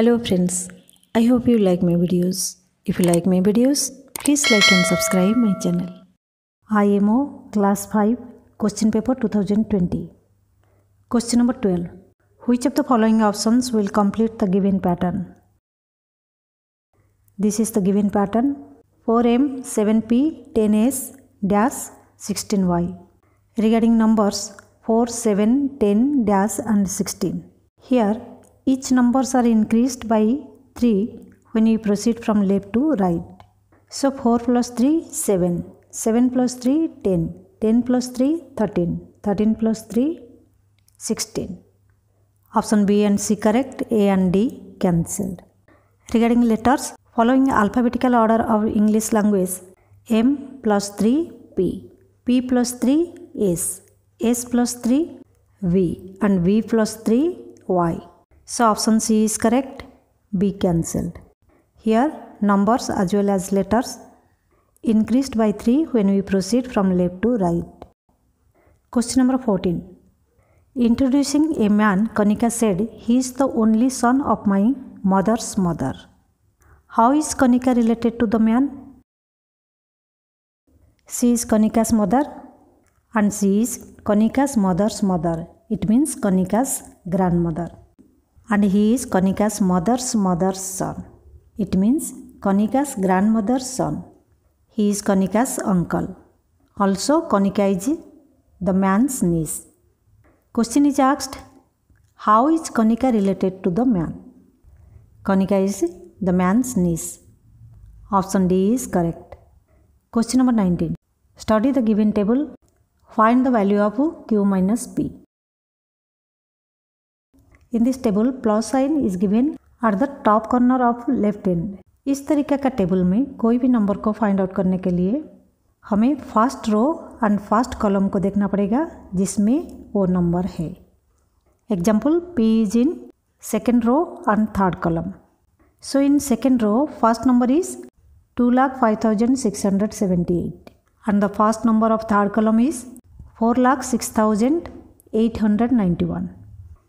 hello friends i hope you like my videos if you like my videos please like and subscribe my channel imo class 5 question paper 2020 question number 12 which of the following options will complete the given pattern this is the given pattern 4m 7p 10s dash 16y regarding numbers 4 7 10 dash and 16 here each numbers are increased by 3 when we proceed from left to right. So 4 plus 3, 7. 7 plus 3, 10. 10 plus 3, 13. 13 plus 3, 16. Option B and C correct, A and D cancelled. Regarding letters, following alphabetical order of English language, M plus 3, P. P plus 3, S. S plus 3, V. And V plus 3, Y. So option C is correct, B cancelled. Here numbers as well as letters increased by 3 when we proceed from left to right. Question number 14. Introducing a man, Kanika said, he is the only son of my mother's mother. How is Kanika related to the man? She is Kanika's mother and she is Kanika's mother's mother. It means Kanika's grandmother and he is Konika's mother's mother's son. It means Konika's grandmother's son. He is Konika's uncle. Also, Konika is the man's niece. Question is asked How is Konika related to the man? Konika is the man's niece. Option D is correct. Question number 19. Study the given table. Find the value of Q minus P. In this table plus sign is given at the top corner of left and इस तरीके का table में कोई भी number को find out करने के लिए हमें first row and first column को देखना पड़ेगा जिसमें वो नंबर है example P is in second row and third column so in second row first number is two lakh five thousand six hundred seventy eight and the first number of third is four lakh six thousand eight hundred ninety one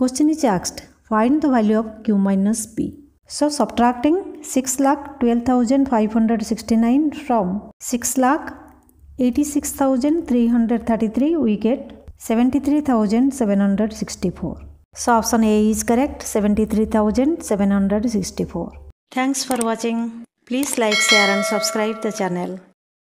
Question is asked, find the value of Q minus P. So subtracting 6 lakh 12,569 from 6 lakh 86,333 we get 73,764. So option A is correct 73,764. Thanks for watching. Please like, share and subscribe the channel.